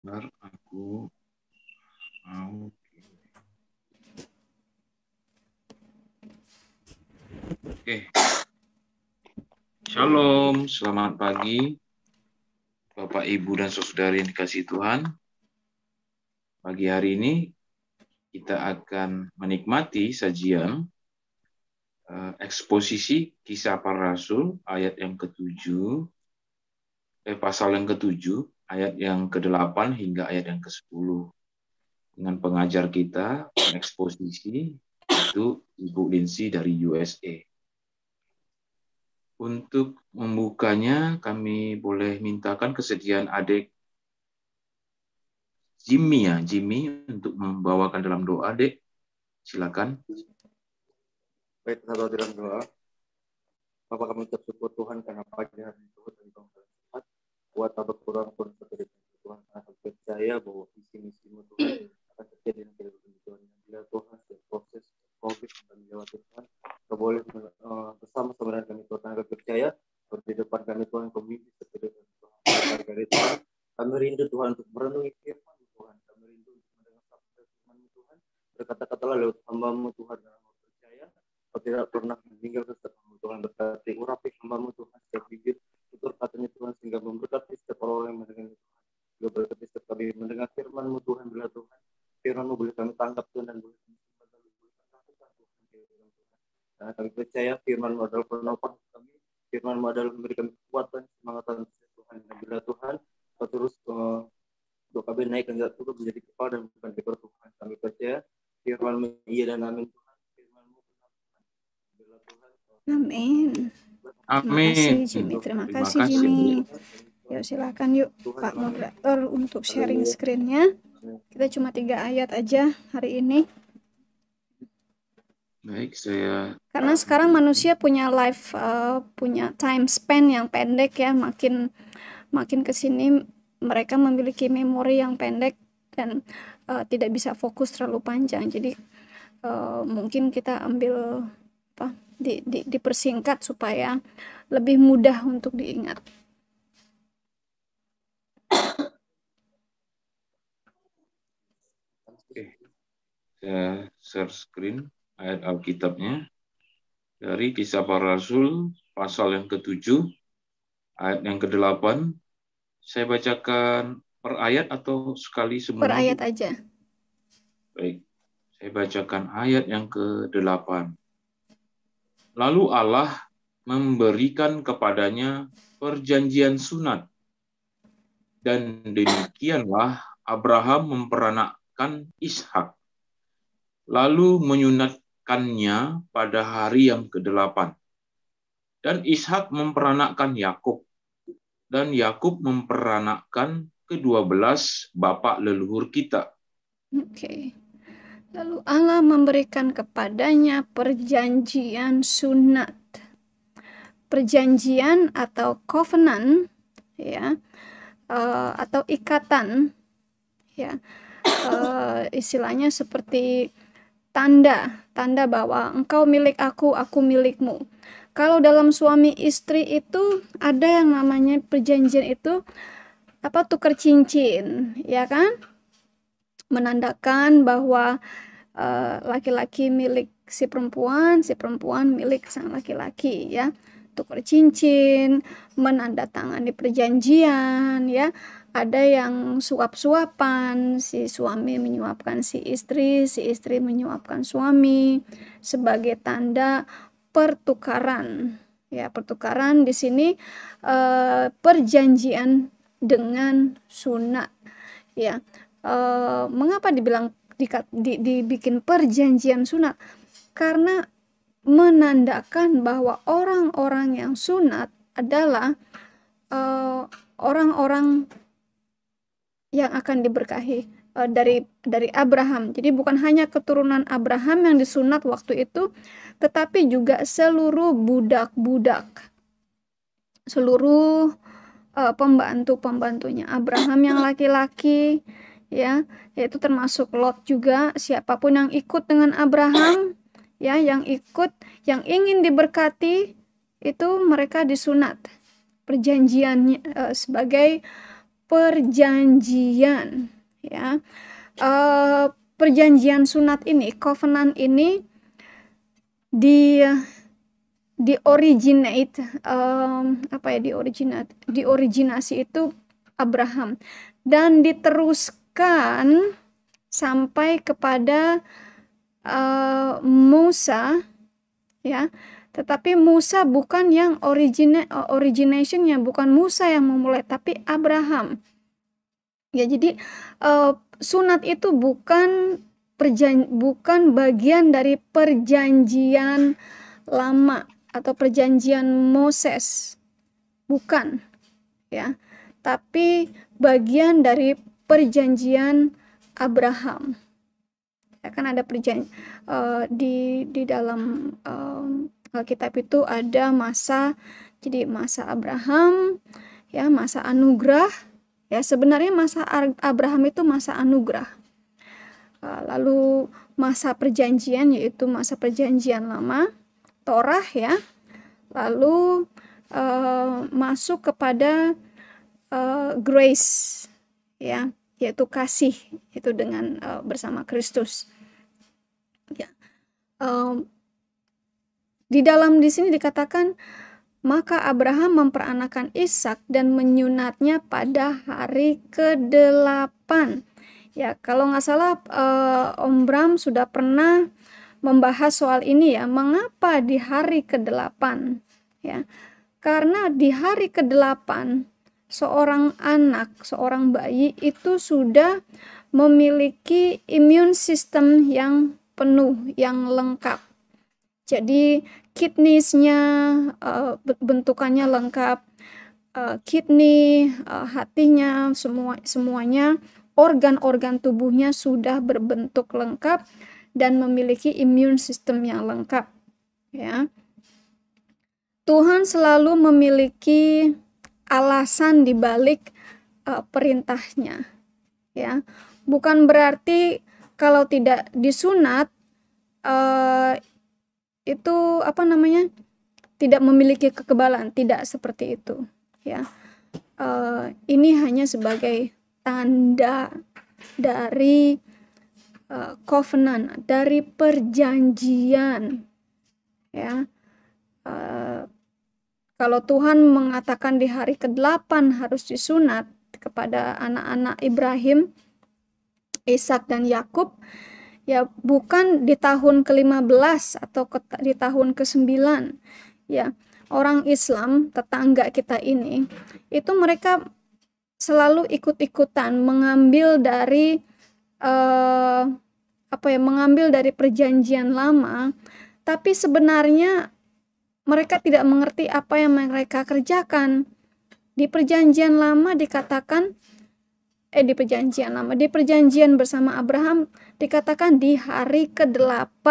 Bentar, aku mau Oke. Shalom, selamat pagi. Bapak, Ibu, dan saudari yang dikasih Tuhan. Pagi hari ini kita akan menikmati sajian eh, eksposisi kisah para rasul ayat yang ketujuh eh pasal yang ketujuh ayat yang ke-8 hingga ayat yang ke-10. Dengan pengajar kita, eksposisi itu Ibu Lindsay dari USA. Untuk membukanya, kami boleh mintakan kesediaan adik Jimmy ya, Jimmy untuk membawakan dalam doa, dek. Silakan. Baik, kita dalam doa. Bapak kami bersyukur Tuhan karena pagi hari ini Tuhan kuat atau kurang kurang terkait Tuhan sangat percaya bahwa visi misimu Tuhan akan terjadi dalam kehidupan Tuhan bila Tuhan setiap proses covid dan melewati Tuhan kita boleh eh, bersama sama dengan kami Tuhan akan percaya di depan kami Tuhan pemimpin serta dengan Tuhan kami rindu Tuhan untuk merenungi adalah memberi kami kekuatan, semangatan Tuhan dan bila Tuhan, terus uh, doa kami naik dan tidak tutup menjadi kepala dan bukan di Tuhan. Kami percaya firman iya dan amin Tuhan. Firmanmu bila Tuhan. Amin. Amin. Terima kasih Jimmy. Terima kasih, Terima kasih Jimmy. Yuk silakan yuk Tuhan, Pak Moderator untuk sharing screennya. Kita cuma tiga ayat aja hari ini. Baik, saya. Karena sekarang manusia punya life, uh, punya time span yang pendek ya, makin makin kesini mereka memiliki memori yang pendek dan uh, tidak bisa fokus terlalu panjang. Jadi uh, mungkin kita ambil apa di, di, dipersingkat supaya lebih mudah untuk diingat. Oke, okay. share screen ayat Alkitabnya dari Kisah Para Rasul pasal yang ketujuh ayat yang kedelapan Saya bacakan per ayat atau sekali semua? Per ayat aja. Baik. Saya bacakan ayat yang kedelapan Lalu Allah memberikan kepadanya perjanjian sunat dan demikianlah Abraham memperanakkan Ishak lalu menyunat memperanakkannya pada hari yang ke-8. Dan Ishak memperanakkan Yakub. Dan Yakub memperanakkan kedua belas bapak leluhur kita. Oke. Lalu Allah memberikan kepadanya perjanjian sunat. Perjanjian atau covenant ya uh, atau ikatan ya uh, istilahnya seperti tanda, tanda bahwa engkau milik aku, aku milikmu. Kalau dalam suami istri itu ada yang namanya perjanjian itu apa tukar cincin, ya kan? Menandakan bahwa eh, laki-laki uh, milik si perempuan, si perempuan milik sang laki-laki, ya tukar cincin, menandatangani perjanjian ya ada yang suap-suapan, si suami menyuapkan si istri, si istri menyuapkan suami sebagai tanda pertukaran. Ya, pertukaran di sini e, perjanjian dengan sunat. Ya. E, mengapa dibilang di, di, dibikin perjanjian sunat? Karena menandakan bahwa orang-orang yang sunat adalah eh, orang-orang yang akan diberkahi uh, dari dari Abraham. Jadi bukan hanya keturunan Abraham yang disunat waktu itu, tetapi juga seluruh budak-budak. Seluruh uh, pembantu-pembantunya Abraham yang laki-laki ya, yaitu termasuk Lot juga, siapapun yang ikut dengan Abraham ya, yang ikut yang ingin diberkati itu mereka disunat perjanjiannya uh, sebagai perjanjian ya uh, perjanjian sunat ini covenant ini di di originate um, apa ya di originate di originasi itu Abraham dan diteruskan sampai kepada uh, Musa ya tetapi Musa bukan yang origina, originationnya, bukan Musa yang memulai, tapi Abraham. Ya jadi uh, sunat itu bukan perjan bukan bagian dari perjanjian lama atau perjanjian Moses, bukan, ya, tapi bagian dari perjanjian Abraham. ya, kan ada perjanjian uh, eh, di di dalam uh, Alkitab itu ada masa jadi masa Abraham, ya masa anugerah. Ya sebenarnya masa Abraham itu masa anugerah. Uh, lalu masa perjanjian yaitu masa perjanjian lama, Torah ya. Lalu uh, masuk kepada uh, grace ya, yaitu kasih itu dengan uh, bersama Kristus. Ya. Um, di dalam di sini dikatakan maka Abraham memperanakan Ishak dan menyunatnya pada hari ke-8. Ya, kalau nggak salah eh, Om Bram sudah pernah membahas soal ini ya, mengapa di hari ke-8? Ya. Karena di hari ke-8 seorang anak, seorang bayi itu sudah memiliki imun sistem yang penuh, yang lengkap. Jadi kidneysnya uh, bentukannya lengkap uh, kidney uh, hatinya semua semuanya organ-organ tubuhnya sudah berbentuk lengkap dan memiliki imun sistem yang lengkap ya Tuhan selalu memiliki alasan di balik uh, perintahnya ya bukan berarti kalau tidak disunat uh, itu apa namanya tidak memiliki kekebalan tidak seperti itu ya uh, ini hanya sebagai tanda dari uh, covenant dari perjanjian ya uh, kalau Tuhan mengatakan di hari ke-8 harus disunat kepada anak-anak Ibrahim, Ishak dan Yakub ya bukan di tahun ke-15 atau ke, di tahun ke-9 ya orang Islam tetangga kita ini itu mereka selalu ikut-ikutan mengambil dari eh, apa ya mengambil dari perjanjian lama tapi sebenarnya mereka tidak mengerti apa yang mereka kerjakan di perjanjian lama dikatakan eh di perjanjian lama di perjanjian bersama Abraham dikatakan di hari ke-8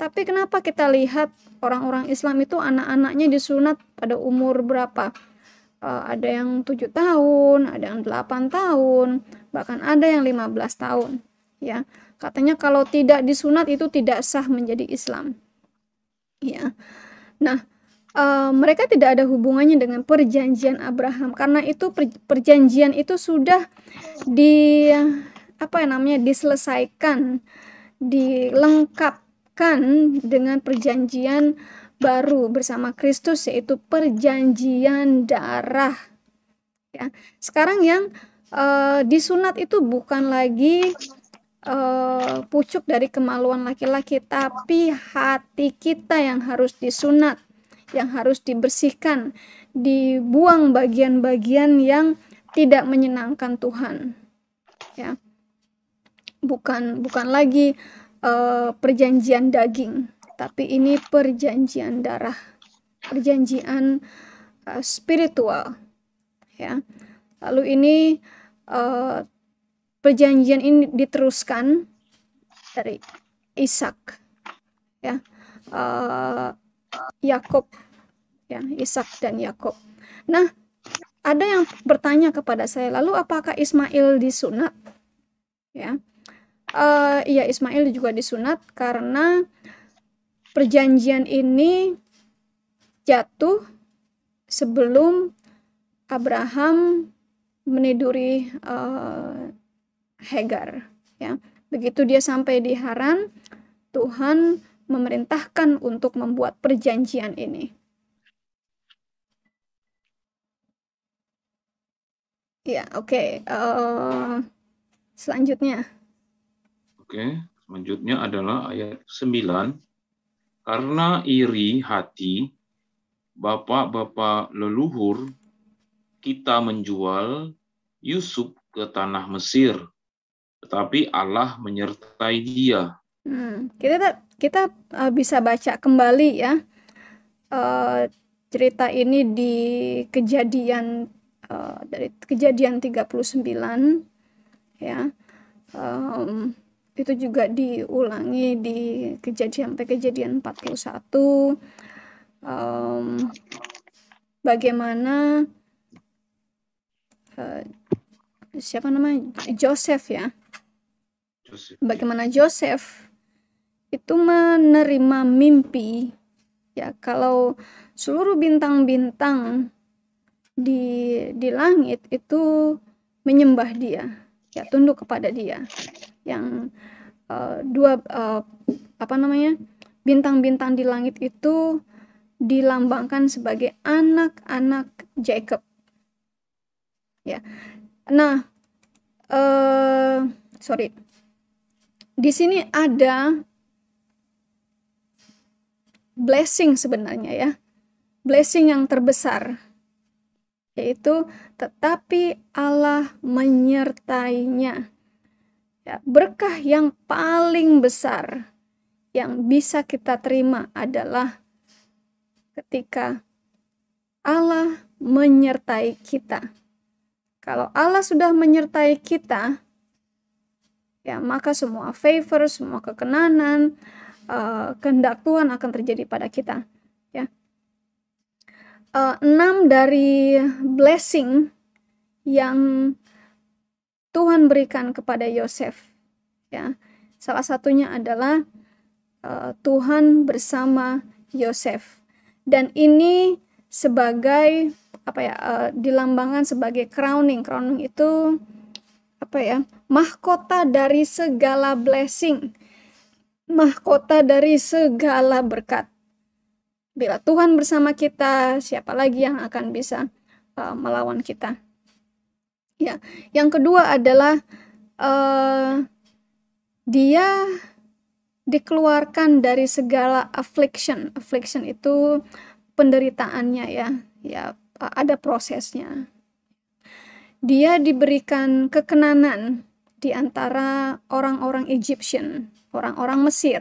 tapi kenapa kita lihat orang-orang Islam itu anak-anaknya disunat pada umur berapa uh, ada yang tujuh tahun ada yang 8 tahun bahkan ada yang 15 tahun ya katanya kalau tidak disunat itu tidak sah menjadi Islam ya nah uh, mereka tidak ada hubungannya dengan perjanjian Abraham karena itu perjanjian itu sudah di apa ya namanya diselesaikan dilengkapkan dengan perjanjian baru bersama Kristus yaitu perjanjian darah ya sekarang yang uh, disunat itu bukan lagi uh, pucuk dari kemaluan laki-laki tapi hati kita yang harus disunat yang harus dibersihkan, dibuang bagian-bagian yang tidak menyenangkan Tuhan. Ya. Bukan bukan lagi uh, perjanjian daging, tapi ini perjanjian darah. Perjanjian uh, spiritual. Ya. Lalu ini uh, perjanjian ini diteruskan dari Ishak. Ya. Uh, Yakob, ya Ishak dan Yakob. Nah, ada yang bertanya kepada saya, lalu apakah Ismail disunat? Ya, uh, ya Ismail juga disunat karena perjanjian ini jatuh sebelum Abraham meniduri uh, Hagar. Ya, begitu dia sampai di Haran, Tuhan memerintahkan untuk membuat perjanjian ini. Ya, oke. Okay. Uh, eh, selanjutnya. Oke, okay. selanjutnya adalah ayat 9. Karena iri hati bapak-bapak leluhur kita menjual Yusuf ke tanah Mesir, tetapi Allah menyertai dia Hmm, kita kita uh, bisa baca kembali ya uh, cerita ini di kejadian uh, dari kejadian 39 ya. Um, itu juga diulangi di kejadian sampai kejadian 41 um, bagaimana uh, siapa namanya Joseph ya Joseph. bagaimana Joseph itu menerima mimpi ya kalau seluruh bintang-bintang di di langit itu menyembah dia ya tunduk kepada dia yang uh, dua uh, apa namanya bintang-bintang di langit itu dilambangkan sebagai anak-anak Jacob ya nah uh, sorry di sini ada blessing sebenarnya ya. Blessing yang terbesar yaitu tetapi Allah menyertainya. Ya, berkah yang paling besar yang bisa kita terima adalah ketika Allah menyertai kita. Kalau Allah sudah menyertai kita, ya maka semua favor, semua kekenanan, uh, kehendak Tuhan akan terjadi pada kita ya uh, enam dari blessing yang Tuhan berikan kepada Yosef ya salah satunya adalah uh, Tuhan bersama Yosef dan ini sebagai apa ya uh, dilambangkan sebagai crowning crowning itu apa ya mahkota dari segala blessing mahkota dari segala berkat. Bila Tuhan bersama kita, siapa lagi yang akan bisa uh, melawan kita? Ya, yang kedua adalah uh, dia dikeluarkan dari segala affliction. Affliction itu penderitaannya ya, ya ada prosesnya. Dia diberikan kekenanan di antara orang-orang Egyptian orang-orang Mesir.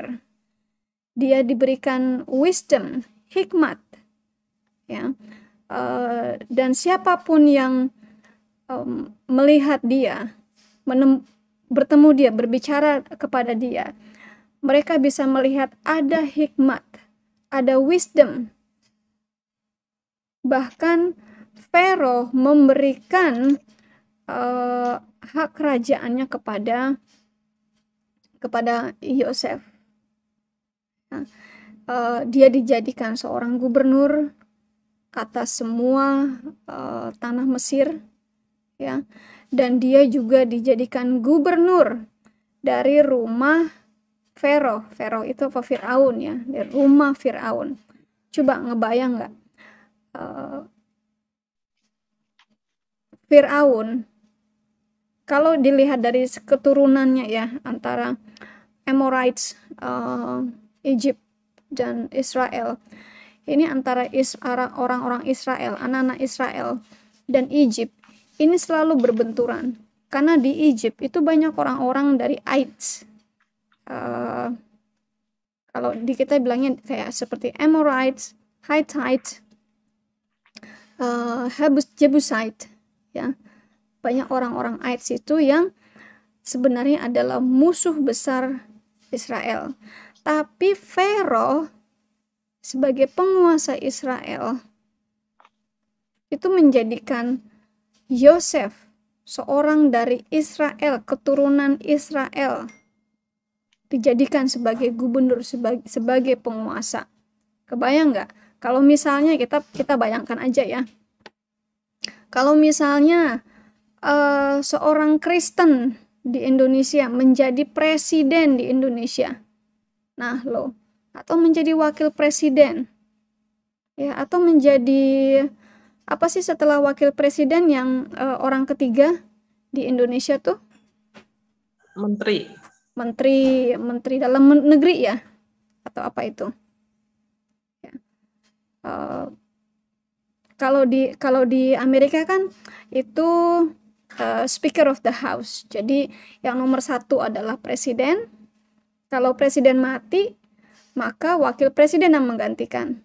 Dia diberikan wisdom, hikmat, ya. Uh, dan siapapun yang um, melihat dia, menem bertemu dia, berbicara kepada dia, mereka bisa melihat ada hikmat, ada wisdom. Bahkan Pharaoh memberikan uh, hak kerajaannya kepada kepada Yosef. Nah, uh, dia dijadikan seorang gubernur atas semua uh, tanah Mesir, ya, dan dia juga dijadikan gubernur dari rumah Fero. Fero itu apa Fir'aun ya, dari rumah Fir'aun. Coba ngebayang nggak? Uh, Fir'aun, kalau dilihat dari keturunannya ya antara Amorites, uh, Egypt dan Israel. Ini antara orang-orang Israel, anak-anak Israel dan Egypt. Ini selalu berbenturan karena di Egypt itu banyak orang-orang dari Aids. Uh, eh, kalau di kita bilangnya kayak seperti Amorites, Hittites, uh, Jebusite, ya banyak orang-orang Aids itu yang sebenarnya adalah musuh besar Israel. Tapi Pharaoh sebagai penguasa Israel itu menjadikan Yosef seorang dari Israel, keturunan Israel dijadikan sebagai gubernur sebagai, sebagai penguasa. Kebayang nggak? Kalau misalnya kita kita bayangkan aja ya. Kalau misalnya uh, seorang Kristen di Indonesia, menjadi presiden di Indonesia. Nah, lo atau menjadi wakil presiden. Ya, atau menjadi apa sih setelah wakil presiden yang e, orang ketiga di Indonesia tuh? Menteri. Menteri, menteri dalam negeri ya? Atau apa itu? Ya. E, kalau di kalau di Amerika kan itu Eh, Speaker of the House. Jadi yang nomor satu adalah presiden. Kalau presiden mati, maka wakil presiden yang menggantikan.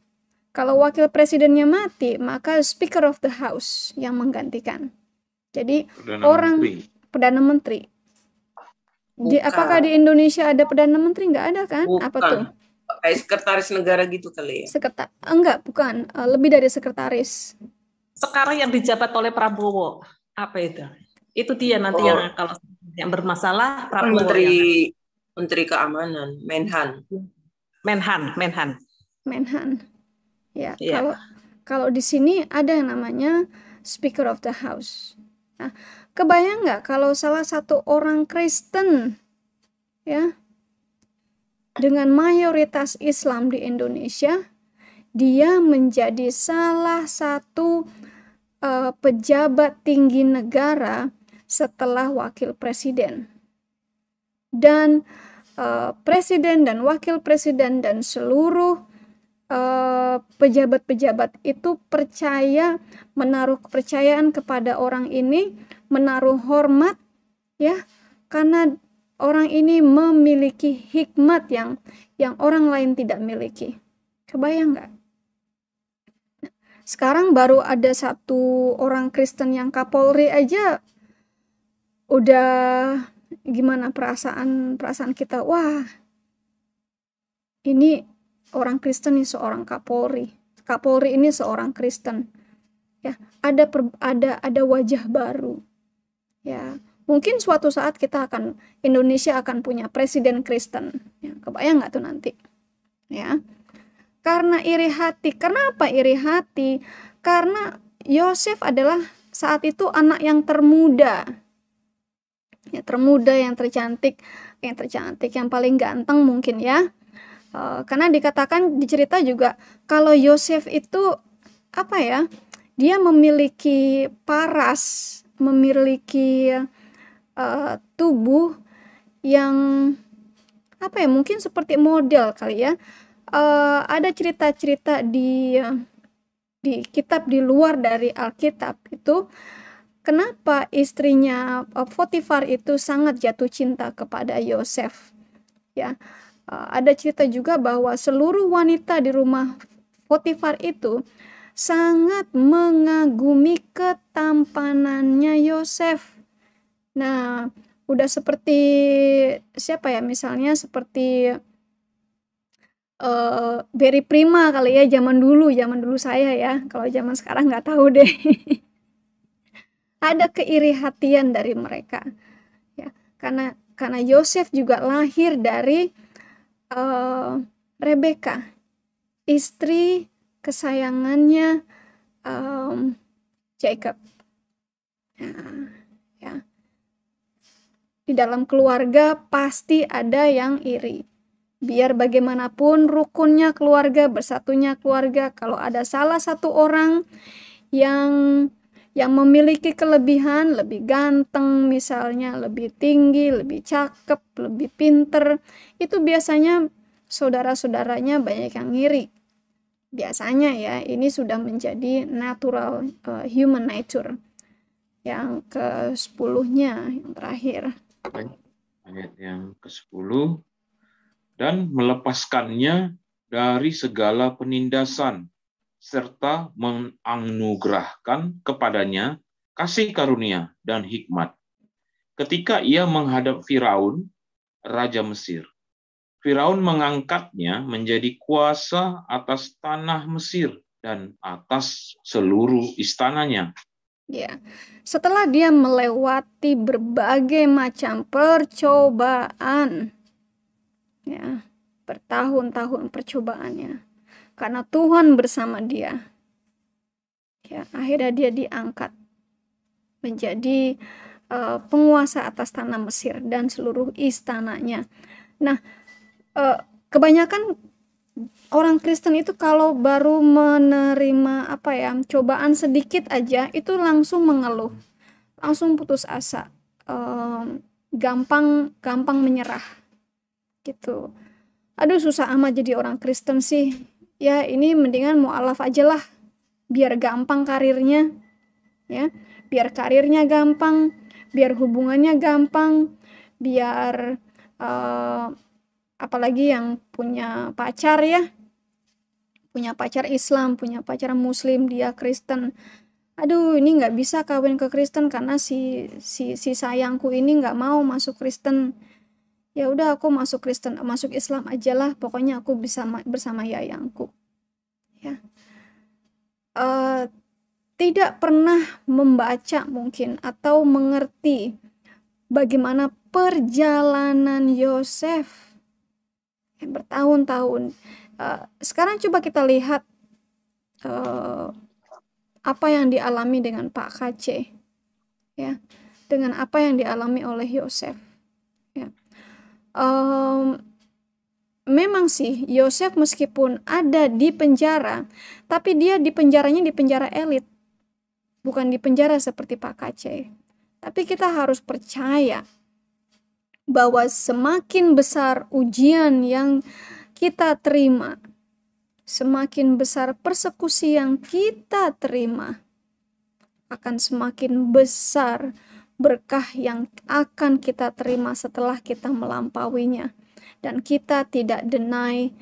Kalau wakil presidennya mati, maka Speaker of the House yang menggantikan. Jadi perdana orang menteri. perdana menteri. Di, apakah di Indonesia ada perdana menteri? Enggak ada kan? Bukan. Apa tuh? Kayak sekretaris negara gitu kali ya? Sekretar? enggak, bukan. Eh, lebih dari sekretaris. Sekarang yang dijabat oleh Prabowo, apa itu? Itu dia nanti oh. yang kalau yang bermasalah Prabowo Menteri yang... Menteri Keamanan Menhan. Menhan, Menhan. Menhan. Ya, yeah. kalau kalau di sini ada yang namanya Speaker of the House. Nah, kebayang nggak kalau salah satu orang Kristen ya dengan mayoritas Islam di Indonesia, dia menjadi salah satu uh, pejabat tinggi negara setelah wakil presiden. Dan uh, presiden dan wakil presiden dan seluruh eh, pejabat-pejabat uh, itu percaya menaruh kepercayaan kepada orang ini, menaruh hormat ya, karena orang ini memiliki hikmat yang yang orang lain tidak miliki. Kebayang nggak? sekarang baru ada satu orang Kristen yang Kapolri aja udah gimana perasaan perasaan kita wah ini orang Kristen nih seorang Kapolri Kapolri ini seorang Kristen ya ada per, ada ada wajah baru ya mungkin suatu saat kita akan Indonesia akan punya presiden Kristen ya, kebayang nggak tuh nanti ya karena iri hati kenapa iri hati karena Yosef adalah saat itu anak yang termuda ya termuda yang tercantik yang tercantik yang paling ganteng mungkin ya e, karena dikatakan dicerita juga kalau Yosef itu apa ya dia memiliki paras memiliki e, tubuh yang apa ya mungkin seperti model kali ya e, ada cerita-cerita di di kitab di luar dari Alkitab itu kenapa istrinya eh, Potifar itu sangat jatuh cinta kepada Yosef. Ya, eh, ada cerita juga bahwa seluruh wanita di rumah Potifar itu sangat mengagumi ketampanannya Yosef. Nah, udah seperti siapa ya misalnya seperti uh, eh, very Prima kali ya zaman dulu, zaman dulu saya ya. Kalau zaman sekarang nggak tahu deh. ada keiri hatian dari mereka ya karena karena Yosef juga lahir dari uh, eh, Rebeka istri kesayangannya um, Jacob nah, ya di dalam keluarga pasti ada yang iri biar bagaimanapun rukunnya keluarga bersatunya keluarga kalau ada salah satu orang yang yang memiliki kelebihan, lebih ganteng misalnya, lebih tinggi, lebih cakep, lebih pinter, itu biasanya saudara-saudaranya banyak yang ngiri. Biasanya ya, ini sudah menjadi natural uh, human nature. Yang ke sepuluhnya, yang terakhir. Ayat yang ke sepuluh. Dan melepaskannya dari segala penindasan serta menganugerahkan kepadanya kasih karunia dan hikmat. Ketika ia menghadap Firaun, raja Mesir, Firaun mengangkatnya menjadi kuasa atas tanah Mesir dan atas seluruh istananya. Ya. Setelah dia melewati berbagai macam percobaan, ya, bertahun-tahun percobaannya karena Tuhan bersama dia. Ya, akhirnya dia diangkat menjadi uh, penguasa atas tanah Mesir dan seluruh istananya. Nah, uh, kebanyakan orang Kristen itu kalau baru menerima apa ya cobaan sedikit aja itu langsung mengeluh, langsung putus asa, uh, gampang gampang menyerah gitu. Aduh susah amat jadi orang Kristen sih ya ini mendingan mualaf aja lah biar gampang karirnya ya biar karirnya gampang biar hubungannya gampang biar uh, apalagi yang punya pacar ya punya pacar Islam punya pacar Muslim dia Kristen aduh ini nggak bisa kawin ke Kristen karena si si si sayangku ini nggak mau masuk Kristen ya udah aku masuk Kristen masuk Islam aja lah pokoknya aku bisa bersama yayangku uh, tidak pernah membaca mungkin atau mengerti bagaimana perjalanan Yosef bertahun-tahun. Uh, sekarang coba kita lihat uh, apa yang dialami dengan Pak KC, ya, dengan apa yang dialami oleh Yosef. Ya. Um, memang sih Yosef meskipun ada di penjara, tapi dia di penjaranya di penjara elit. Bukan di penjara seperti Pak Kace. Tapi kita harus percaya bahwa semakin besar ujian yang kita terima, semakin besar persekusi yang kita terima, akan semakin besar berkah yang akan kita terima setelah kita melampauinya dan kita tidak deny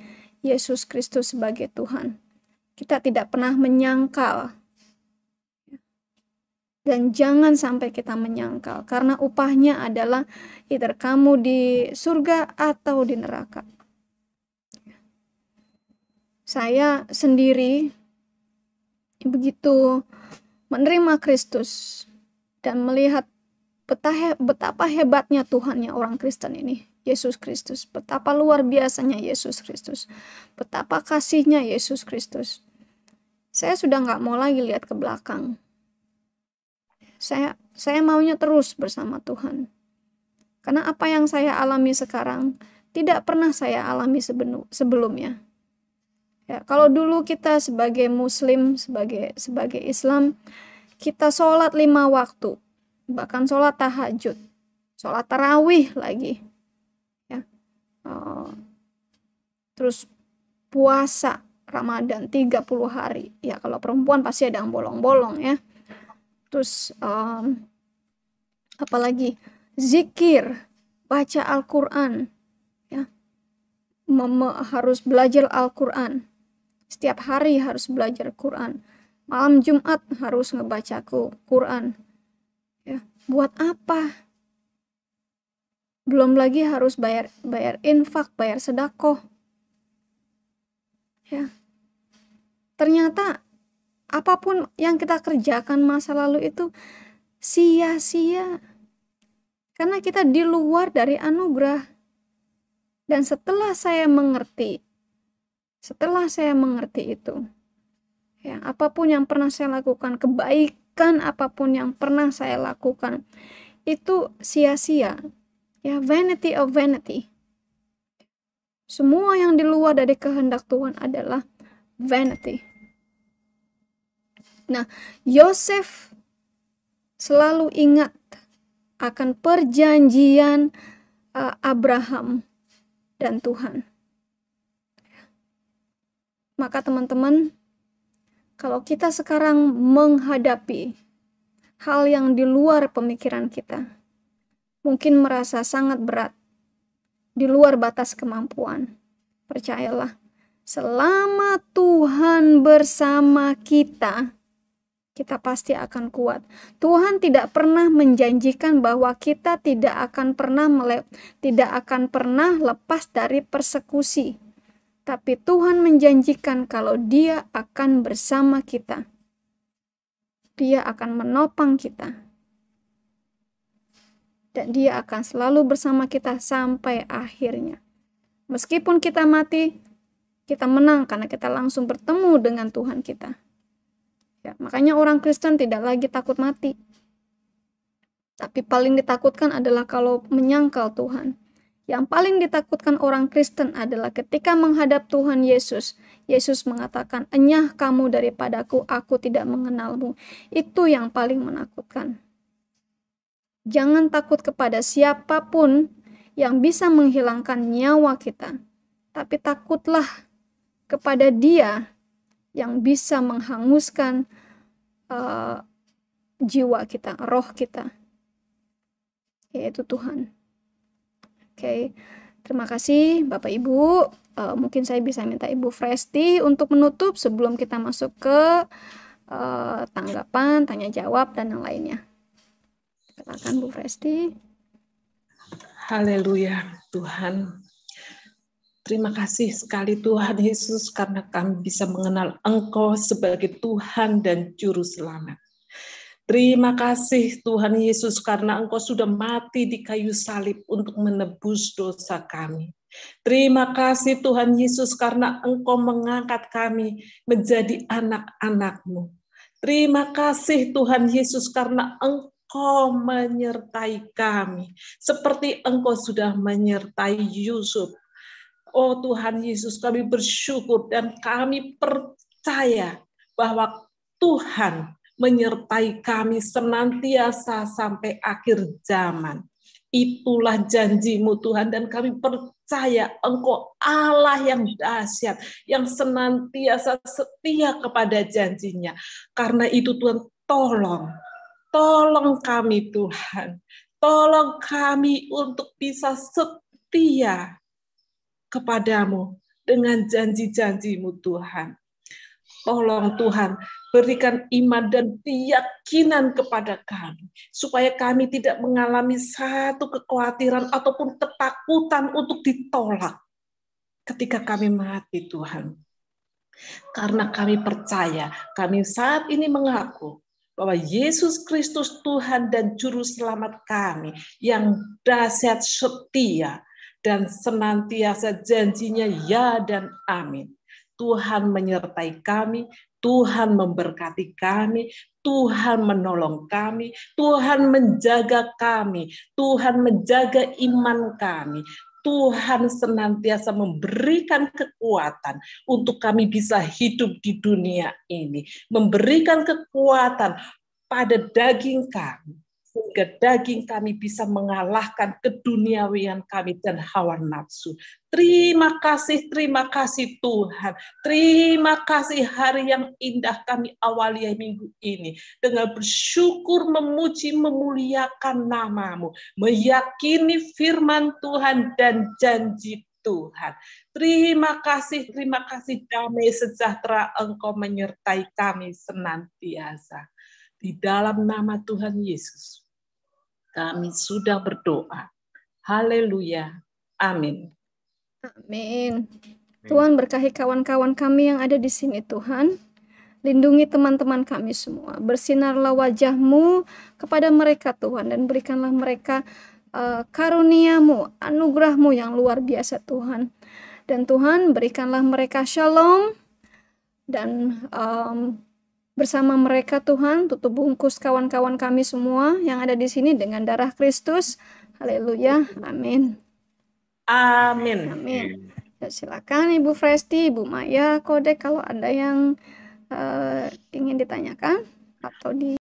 Yesus Kristus sebagai Tuhan. Kita tidak pernah menyangkal. Dan jangan sampai kita menyangkal karena upahnya adalah either kamu di surga atau di neraka. Saya sendiri begitu menerima Kristus dan melihat betapa hebatnya Tuhannya orang Kristen ini Yesus Kristus. Betapa luar biasanya Yesus Kristus. Betapa kasihnya Yesus Kristus. Saya sudah nggak mau lagi lihat ke belakang. Saya saya maunya terus bersama Tuhan. Karena apa yang saya alami sekarang tidak pernah saya alami sebelumnya. Ya, kalau dulu kita sebagai Muslim, sebagai sebagai Islam, kita sholat lima waktu, bahkan sholat tahajud, sholat tarawih lagi, Eh, terus puasa Ramadan 30 hari ya kalau perempuan pasti ada yang bolong-bolong ya terus um, apalagi zikir baca Al-Quran ya Mem harus belajar Al-Quran setiap hari harus belajar Quran malam Jumat harus ngebaca Quran ya buat apa belum lagi harus bayar bayar infak bayar sedako ya ternyata apapun yang kita kerjakan masa lalu itu sia-sia karena kita di luar dari anugerah dan setelah saya mengerti setelah saya mengerti itu ya apapun yang pernah saya lakukan kebaikan apapun yang pernah saya lakukan itu sia-sia ya vanity of vanity semua yang di luar dari kehendak Tuhan adalah vanity nah Yosef selalu ingat akan perjanjian uh, Abraham dan Tuhan maka teman-teman kalau kita sekarang menghadapi hal yang di luar pemikiran kita mungkin merasa sangat berat di luar batas kemampuan. Percayalah, selama Tuhan bersama kita, kita pasti akan kuat. Tuhan tidak pernah menjanjikan bahwa kita tidak akan pernah melep, tidak akan pernah lepas dari persekusi. Tapi Tuhan menjanjikan kalau Dia akan bersama kita. Dia akan menopang kita dan dia akan selalu bersama kita sampai akhirnya. Meskipun kita mati, kita menang karena kita langsung bertemu dengan Tuhan kita. Ya, makanya orang Kristen tidak lagi takut mati. Tapi paling ditakutkan adalah kalau menyangkal Tuhan. Yang paling ditakutkan orang Kristen adalah ketika menghadap Tuhan Yesus, Yesus mengatakan, "Enyah kamu daripadaku, aku tidak mengenalmu." Itu yang paling menakutkan. Jangan takut kepada siapapun yang bisa menghilangkan nyawa kita, tapi takutlah kepada Dia yang bisa menghanguskan uh, jiwa kita, roh kita, yaitu Tuhan. Oke, okay. terima kasih Bapak Ibu. Uh, mungkin saya bisa minta Ibu Fresti untuk menutup sebelum kita masuk ke uh, tanggapan, tanya jawab, dan yang lainnya. Silakan Bu Presti. Haleluya Tuhan. Terima kasih sekali Tuhan Yesus karena kami bisa mengenal Engkau sebagai Tuhan dan Juru Selamat. Terima kasih Tuhan Yesus karena Engkau sudah mati di kayu salib untuk menebus dosa kami. Terima kasih Tuhan Yesus karena Engkau mengangkat kami menjadi anak-anakmu. Terima kasih Tuhan Yesus karena Engkau Engkau menyertai kami, seperti Engkau sudah menyertai Yusuf. Oh Tuhan Yesus, kami bersyukur dan kami percaya bahwa Tuhan menyertai kami senantiasa sampai akhir zaman. Itulah janjimu Tuhan dan kami percaya Engkau Allah yang dahsyat, yang senantiasa setia kepada janjinya. Karena itu Tuhan tolong Tolong kami Tuhan, tolong kami untuk bisa setia kepadamu dengan janji-janjimu Tuhan. Tolong Tuhan, berikan iman dan keyakinan kepada kami, supaya kami tidak mengalami satu kekhawatiran ataupun ketakutan untuk ditolak ketika kami mati Tuhan. Karena kami percaya, kami saat ini mengaku bahwa Yesus Kristus Tuhan dan Juru Selamat kami yang dahsyat setia dan senantiasa janjinya ya dan amin. Tuhan menyertai kami, Tuhan memberkati kami, Tuhan menolong kami, Tuhan menjaga kami, Tuhan menjaga iman kami, Tuhan senantiasa memberikan kekuatan untuk kami bisa hidup di dunia ini, memberikan kekuatan pada daging kami, sehingga daging kami bisa mengalahkan keduniawian kami dan hawa nafsu. Terima kasih, terima kasih Tuhan. Terima kasih hari yang indah kami awali ya minggu ini. Dengan bersyukur, memuji, memuliakan namamu. Meyakini firman Tuhan dan janji Tuhan. Terima kasih, terima kasih damai sejahtera engkau menyertai kami senantiasa. Di dalam nama Tuhan Yesus kami sudah berdoa. Haleluya. Amin. Amin. Tuhan berkahi kawan-kawan kami yang ada di sini Tuhan. Lindungi teman-teman kami semua. Bersinarlah wajahmu kepada mereka Tuhan. Dan berikanlah mereka uh, karuniamu, anugerahmu yang luar biasa Tuhan. Dan Tuhan berikanlah mereka shalom. Dan um, bersama mereka Tuhan tutup bungkus kawan-kawan kami semua yang ada di sini dengan darah Kristus. Haleluya. Amin. Amin. Amin. Ya, silakan Ibu Fresti, Ibu Maya, Kode kalau ada yang uh, ingin ditanyakan atau di